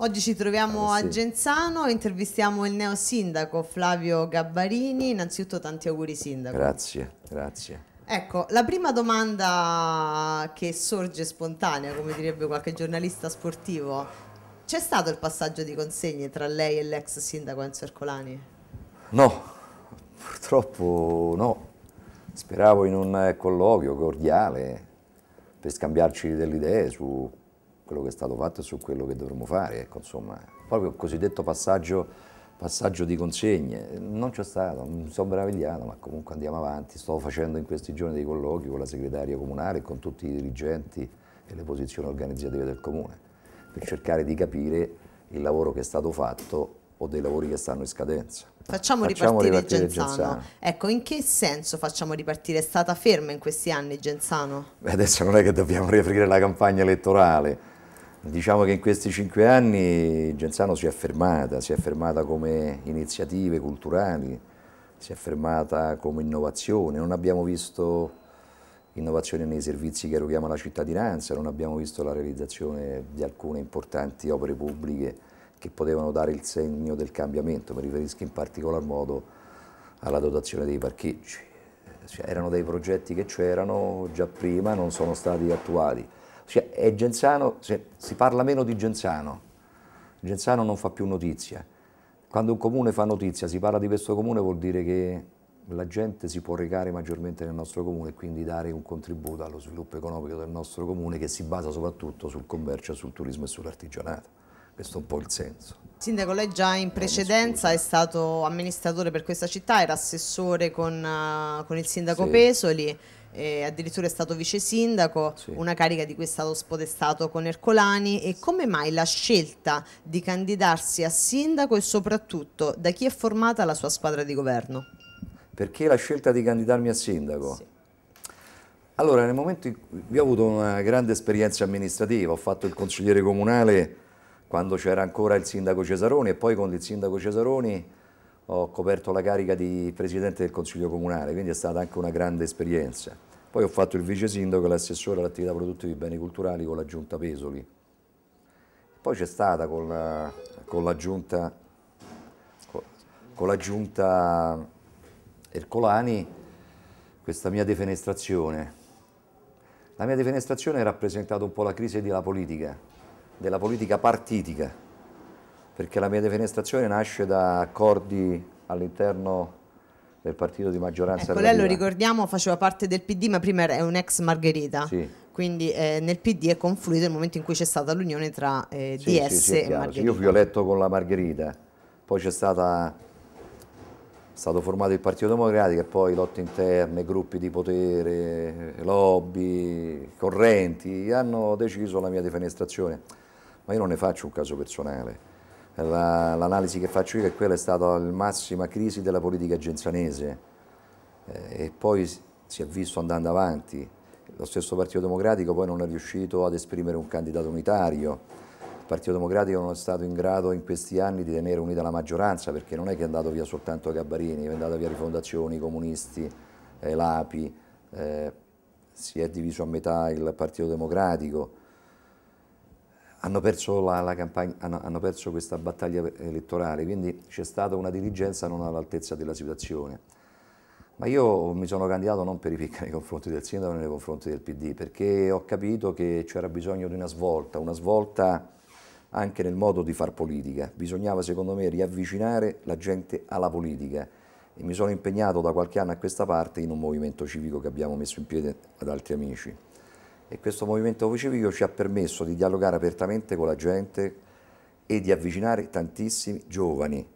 Oggi ci troviamo ah, sì. a Genzano, intervistiamo il neo sindaco Flavio Gabbarini. Innanzitutto tanti auguri sindaco. Grazie, grazie. Ecco, la prima domanda che sorge spontanea, come direbbe qualche giornalista sportivo, c'è stato il passaggio di consegne tra lei e l'ex sindaco Enzo Ercolani? No, purtroppo no. Speravo in un eh, colloquio cordiale per scambiarci delle idee su quello che è stato fatto e su quello che dovremmo fare, ecco, insomma, proprio il cosiddetto passaggio, passaggio di consegne, non c'è stato, mi sono meravigliato, ma comunque andiamo avanti, sto facendo in questi giorni dei colloqui con la segretaria comunale e con tutti i dirigenti e le posizioni organizzative del comune, per cercare di capire il lavoro che è stato fatto o dei lavori che stanno in scadenza. Facciamo, facciamo ripartire, ripartire Genzano. Genzano. Ecco, in che senso facciamo ripartire? È stata ferma in questi anni Genzano? Beh, adesso non è che dobbiamo riaprire la campagna elettorale, Diciamo che in questi cinque anni Genzano si è fermata, si è fermata come iniziative culturali, si è fermata come innovazione, non abbiamo visto innovazione nei servizi che eroghiamo alla cittadinanza, non abbiamo visto la realizzazione di alcune importanti opere pubbliche che potevano dare il segno del cambiamento, mi riferisco in particolar modo alla dotazione dei parcheggi. Cioè, erano dei progetti che c'erano già prima, non sono stati attuati. Cioè, è Genzano, cioè, si parla meno di Genzano, Genzano non fa più notizia. Quando un comune fa notizia, si parla di questo comune, vuol dire che la gente si può recare maggiormente nel nostro comune e quindi dare un contributo allo sviluppo economico del nostro comune che si basa soprattutto sul commercio, sul turismo e sull'artigianato. Questo è un po' il senso. Sindaco, lei già in precedenza è stato amministratore per questa città, era assessore con, eh, con il sindaco sì. Pesoli eh, addirittura è stato vice sindaco, sì. una carica di cui è stato spodestato con Ercolani e come mai la scelta di candidarsi a sindaco e soprattutto da chi è formata la sua squadra di governo? Perché la scelta di candidarmi a sindaco? Sì. Allora, nel momento in cui io ho avuto una grande esperienza amministrativa, ho fatto il consigliere comunale quando c'era ancora il sindaco Cesaroni e poi con il sindaco Cesaroni ho coperto la carica di presidente del Consiglio Comunale, quindi è stata anche una grande esperienza. Poi ho fatto il vice sindaco e l'assessore all'attività produttiva e beni culturali con la giunta Pesoli. Poi c'è stata con la, con la giunta, con la giunta Ercolani questa mia defenestrazione. La mia defenestrazione ha rappresentato un po' la crisi della politica, della politica partitica, perché la mia defenestrazione nasce da accordi all'interno del partito di maggioranza. Ecco, lei lo ricordiamo, faceva parte del PD, ma prima è un ex Margherita. Sì. Quindi eh, nel PD è confluito il momento in cui c'è stata l'unione tra eh, sì, DS sì, e Margherita. io fui eletto con la Margherita, poi c'è stata stato formato il Partito Democratico e poi lotte interne, gruppi di potere, lobby, correnti, hanno deciso la mia defenestrazione. Ma io non ne faccio un caso personale l'analisi che faccio io è che quella è stata la massima crisi della politica genzanese eh, e poi si è visto andando avanti. Lo stesso Partito Democratico poi non è riuscito ad esprimere un candidato unitario. Il Partito Democratico non è stato in grado in questi anni di tenere unita la maggioranza perché non è che è andato via soltanto Gabbarini, è andato via Rifondazioni, i Comunisti, eh, l'API, eh, si è diviso a metà il Partito Democratico hanno perso, la, la campagna, hanno, hanno perso questa battaglia eh, elettorale, quindi c'è stata una dirigenza non all'altezza della situazione. Ma io mi sono candidato non per i picchi nei confronti del sindaco, ma nei confronti del PD, perché ho capito che c'era bisogno di una svolta, una svolta anche nel modo di far politica. Bisognava, secondo me, riavvicinare la gente alla politica e mi sono impegnato da qualche anno a questa parte in un movimento civico che abbiamo messo in piedi ad altri amici e questo movimento civico ci ha permesso di dialogare apertamente con la gente e di avvicinare tantissimi giovani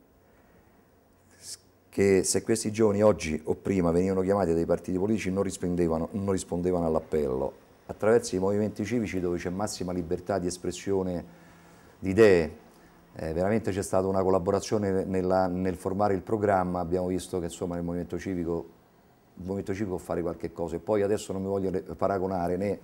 che se questi giovani oggi o prima venivano chiamati dai partiti politici non rispondevano, rispondevano all'appello. Attraverso i movimenti civici dove c'è massima libertà di espressione di idee, eh, veramente c'è stata una collaborazione nella, nel formare il programma, abbiamo visto che insomma nel movimento civico il movimento civico può fare qualche cosa e poi adesso non mi voglio paragonare né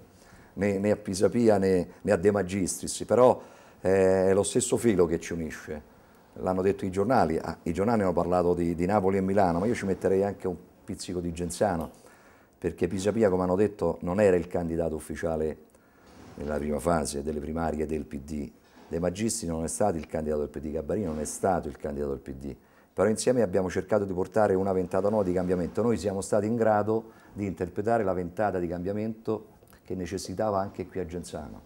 né, né a Pisapia né, né, a De Magistris, però eh, è lo stesso filo che ci unisce. L'hanno detto i giornali, ah, i giornali hanno parlato di, di, Napoli e Milano, ma io ci metterei anche un pizzico di Genzano, perché Pisapia, come hanno detto, non era il candidato ufficiale nella prima fase delle primarie del PD. De Magistri non è stato il candidato del PD, Gabbarini non è stato il candidato del PD però insieme abbiamo cercato di portare una ventata nuova di cambiamento. Noi siamo stati in grado di interpretare la ventata di cambiamento che necessitava anche qui a Genzano.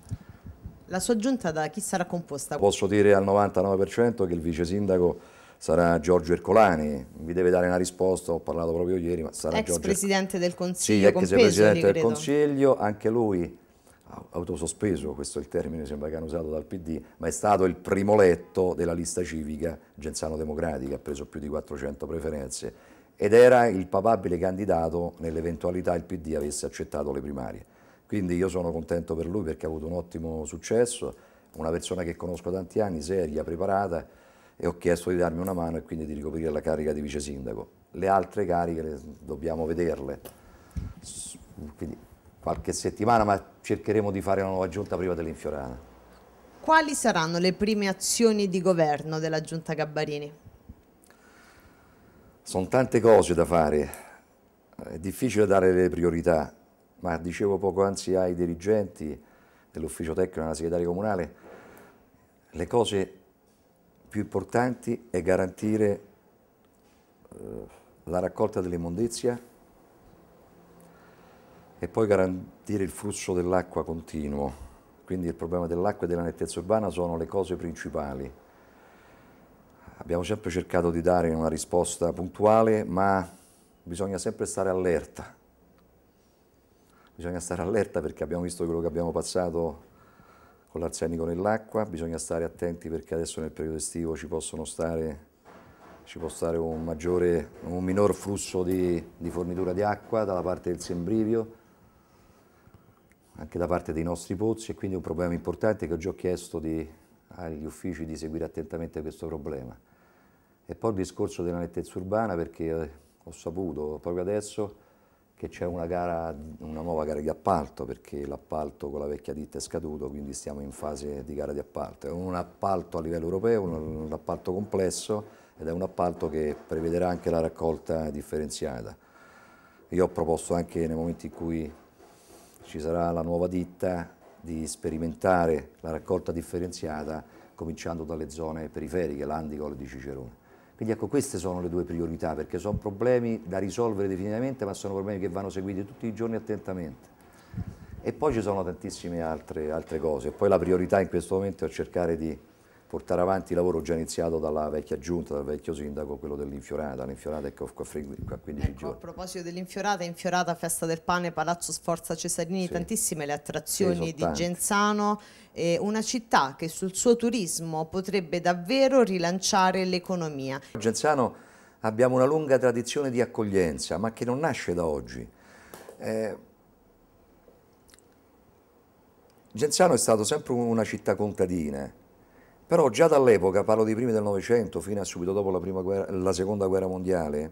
La sua giunta da chi sarà composta? Posso dire al 99% che il vice sindaco sarà Giorgio Ercolani, mi deve dare una risposta, ho parlato proprio ieri, ma sarà ex Giorgio... Presidente del Consiglio, Sì, ex Presidente del Consiglio, anche lui autosospeso, questo è il termine sembra che hanno usato dal PD, ma è stato il primo letto della lista civica Genzano Democratica, ha preso più di 400 preferenze ed era il papabile candidato nell'eventualità il PD avesse accettato le primarie. Quindi io sono contento per lui perché ha avuto un ottimo successo, una persona che conosco tanti anni, seria, preparata e ho chiesto di darmi una mano e quindi di ricoprire la carica di vice sindaco. Le altre cariche dobbiamo vederle, quindi qualche settimana, ma cercheremo di fare una nuova giunta prima dell'infiorata. Quali saranno le prime azioni di governo della giunta Gabbarini? Sono tante cose da fare, è difficile dare le priorità ma dicevo poco anzi ai dirigenti dell'ufficio tecnico e della segretaria comunale, le cose più importanti è garantire eh, la raccolta dell'immondizia e poi garantire il flusso dell'acqua continuo. Quindi il problema dell'acqua e della nettezza urbana sono le cose principali. Abbiamo sempre cercato di dare una risposta puntuale, ma bisogna sempre stare allerta bisogna stare allerta perché abbiamo visto quello che abbiamo passato con l'arsenico nell'acqua, bisogna stare attenti perché adesso nel periodo estivo ci, stare, ci può stare un, maggiore, un minor flusso di, di fornitura di acqua dalla parte del sembrivio, anche da parte dei nostri pozzi e quindi un problema importante che ho già chiesto di, agli uffici di seguire attentamente questo problema. E poi il discorso della nettezza urbana perché ho saputo proprio adesso che c'è una, una, nuova gara di appalto perché l'appalto con la vecchia ditta è scaduto, quindi stiamo in fase di gara di appalto. È un appalto a livello europeo, un, un appalto complesso ed è un appalto che prevederà anche la raccolta differenziata. Io ho proposto anche nei momenti in cui ci sarà la nuova ditta di sperimentare la raccolta differenziata cominciando dalle zone periferiche, l'Andicol di Cicerone. Quindi ecco, queste sono le due priorità, perché sono problemi da risolvere definitivamente, ma sono problemi che vanno seguiti tutti i giorni attentamente. E poi ci sono tantissime altre, altre cose. Poi la priorità in questo momento è cercare di portare avanti il lavoro già iniziato dalla vecchia giunta, dal vecchio sindaco, quello dell'infiorata, l'infiorata è qua a 15 ecco, giorni. A proposito dell'infiorata, infiorata, festa del pane, palazzo Sforza Cesarini, sì. tantissime le attrazioni sì, di Genzano, è una città che sul suo turismo potrebbe davvero rilanciare l'economia. Genzano abbiamo una lunga tradizione di accoglienza, ma che non nasce da oggi. Eh, Genzano è stata sempre una città contadina, però già dall'epoca, parlo dei primi del Novecento, fino a subito dopo la, guerra, la Seconda Guerra Mondiale,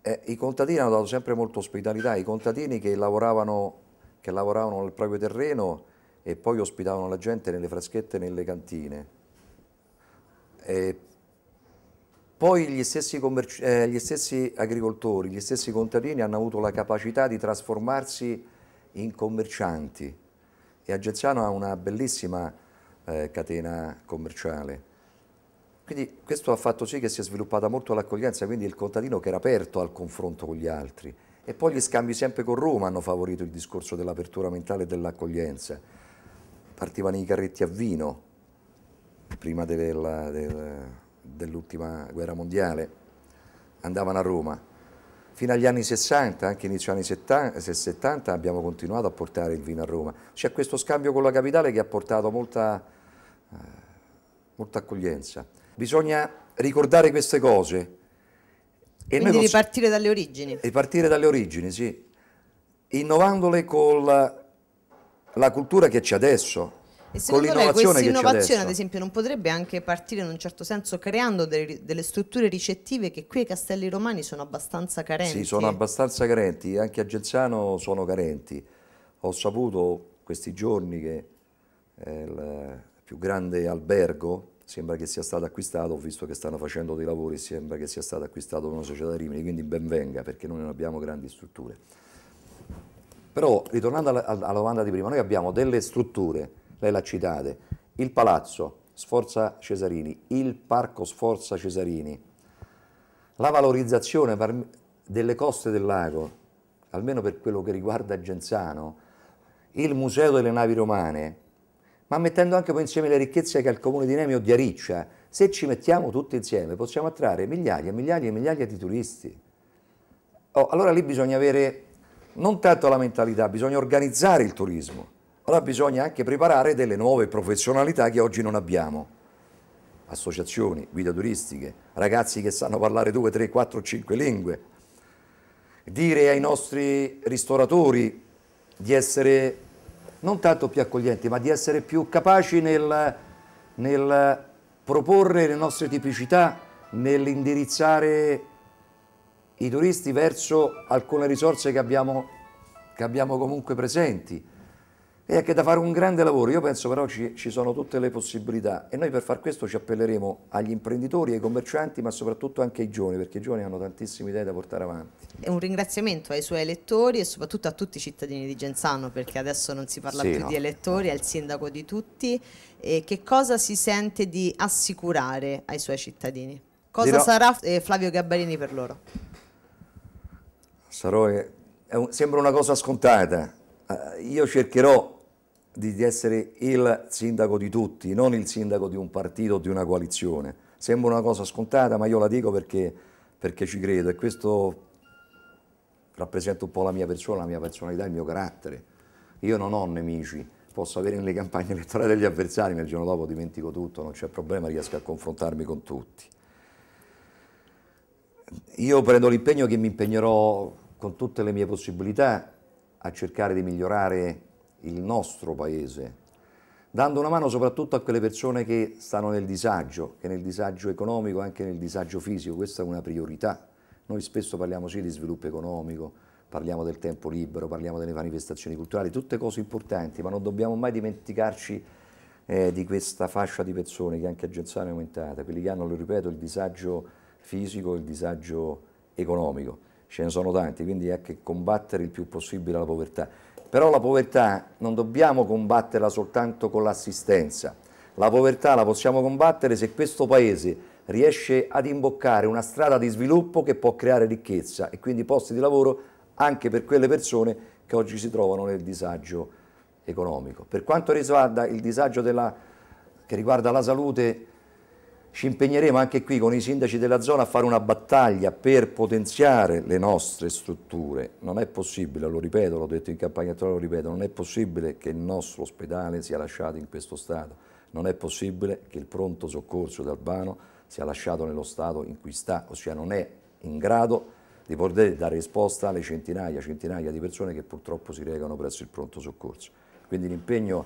eh, i contadini hanno dato sempre molta ospitalità, i contadini che lavoravano, che lavoravano nel proprio terreno e poi ospitavano la gente nelle fraschette e nelle cantine. E poi gli stessi, eh, gli stessi, agricoltori, gli stessi contadini hanno avuto la capacità di trasformarsi in commercianti e a Gezzano ha una bellissima eh, catena commerciale. Quindi questo ha fatto sì che si è sviluppata molto l'accoglienza, quindi il contadino che era aperto al confronto con gli altri. E poi gli scambi sempre con Roma hanno favorito il discorso dell'apertura mentale e dell'accoglienza. Partivano i carretti a vino prima dell'ultima guerra mondiale, andavano a Roma. Fino agli anni 60, anche inizio anni 70 abbiamo continuato a portare il vino a Roma. C'è questo scambio con la capitale che ha portato molta eh, molta accoglienza. Bisogna ricordare queste cose. E Quindi ripartire dalle origini. Ripartire dalle origini, sì. Innovandole con la, la cultura che c'è adesso. E secondo lei questa innovazione, ad esempio, non potrebbe anche partire in un certo senso creando delle, delle strutture ricettive che qui ai castelli romani sono abbastanza carenti? Sì, sono abbastanza carenti, anche a Genzano sono carenti. Ho saputo questi giorni che eh, più grande albergo, sembra che sia stato acquistato, ho visto che stanno facendo dei lavori, sembra che sia stato acquistato da una società di Rimini, quindi benvenga perché noi non abbiamo grandi strutture. Però ritornando alla, alla domanda di prima, noi abbiamo delle strutture, lei l'ha citate, il palazzo Sforza Cesarini, il parco Sforza Cesarini, la valorizzazione delle coste del lago, almeno per quello che riguarda Genzano, il museo delle navi romane, ma mettendo anche poi insieme le ricchezze che ha il comune di Nemi o di Ariccia, se ci mettiamo tutti insieme possiamo attrarre migliaia e migliaia e migliaia di turisti. Oh, allora lì bisogna avere non tanto la mentalità, bisogna organizzare il turismo. Allora bisogna anche preparare delle nuove professionalità che oggi non abbiamo. Associazioni, guide turistiche, ragazzi che sanno parlare 2, 3, 4, cinque lingue. Dire ai nostri ristoratori di essere non tanto più accoglienti, ma di essere più capaci nel, nel proporre le nostre tipicità, nell'indirizzare i turisti verso alcune risorse che abbiamo, che abbiamo comunque presenti è che da fare un grande lavoro. Io penso però ci, ci sono tutte le possibilità e noi per far questo ci appelleremo agli imprenditori, ai commercianti, ma soprattutto anche ai giovani, perché i giovani hanno tantissime idee da portare avanti. E un ringraziamento ai suoi elettori e soprattutto a tutti i cittadini di Genzano, perché adesso non si parla sì, più no, di elettori, è il sindaco di tutti. E che cosa si sente di assicurare ai suoi cittadini? Cosa Dirò... sarà eh, Flavio Gabbarini per loro? Sarò, eh, un, sembra una cosa scontata. Uh, io cercherò di, di essere il sindaco di tutti, non il sindaco di un partito o di una coalizione. Sembra una cosa scontata, ma io la dico perché, perché ci credo e questo rappresenta un po' la mia persona, la mia personalità, il mio carattere. Io non ho nemici, posso avere nelle campagne elettorali degli avversari, ma il giorno dopo dimentico tutto, non c'è problema, riesco a confrontarmi con tutti. Io prendo l'impegno che mi impegnerò con tutte le mie possibilità a cercare di migliorare il nostro paese, dando una mano soprattutto a quelle persone che stanno nel disagio, che nel disagio economico, anche nel disagio fisico, questa è una priorità. Noi spesso parliamo sì di sviluppo economico, parliamo del tempo libero, parliamo delle manifestazioni culturali, tutte cose importanti, ma non dobbiamo mai dimenticarci eh, di questa fascia di persone che anche a Genzano è aumentata, quelli che hanno, lo ripeto, il disagio fisico, il disagio economico. Ce ne sono tanti, quindi è che combattere il più possibile la povertà. Però la povertà non dobbiamo combatterla soltanto con l'assistenza. La povertà la possiamo combattere se questo Paese riesce ad imboccare una strada di sviluppo che può creare ricchezza e quindi posti di lavoro anche per quelle persone che oggi si trovano nel disagio economico. Per quanto riguarda il disagio della, che riguarda la salute, ci impegneremo anche qui con i sindaci della zona a fare una battaglia per potenziare le nostre strutture. Non è possibile, lo ripeto, l'ho detto in campagna elettorale, lo ripeto, non è possibile che il nostro ospedale sia lasciato in questo stato. Non è possibile che il pronto soccorso di Albano sia lasciato nello stato in cui sta, ossia non è in grado di poter dare risposta alle centinaia e centinaia di persone che purtroppo si recano presso il pronto soccorso. Quindi l'impegno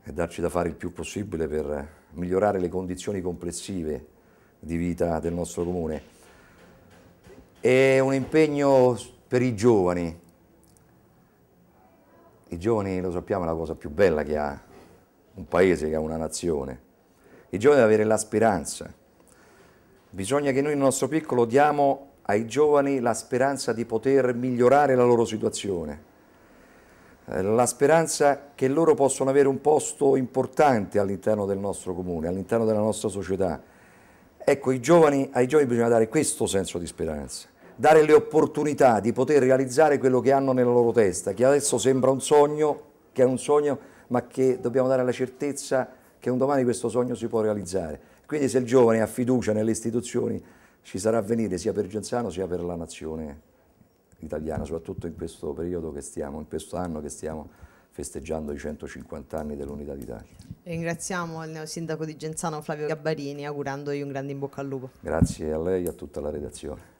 è darci da fare il più possibile per migliorare le condizioni complessive di vita del nostro comune. È un impegno per i giovani. I giovani, lo sappiamo, è la cosa più bella che ha un paese, che ha una nazione. I giovani devono avere la speranza. Bisogna che noi nel nostro piccolo diamo ai giovani la speranza di poter migliorare la loro situazione eh, la speranza che loro possano avere un posto importante all'interno del nostro comune, all'interno della nostra società. Ecco, giovani, ai giovani bisogna dare questo senso di speranza, dare le opportunità di poter realizzare quello che hanno nella loro testa, che adesso sembra un sogno, che è un sogno, ma che dobbiamo dare la certezza che un domani questo sogno si può realizzare. Quindi se il giovane ha fiducia nelle istituzioni, ci sarà avvenire sia per Genzano sia per la nazione italiana, soprattutto in questo periodo che stiamo, in questo anno che stiamo festeggiando i 150 anni dell'Unità d'Italia. Ringraziamo il neo sindaco di Genzano Flavio Gabbarini augurandogli un grande in bocca al lupo. Grazie a lei e a tutta la redazione.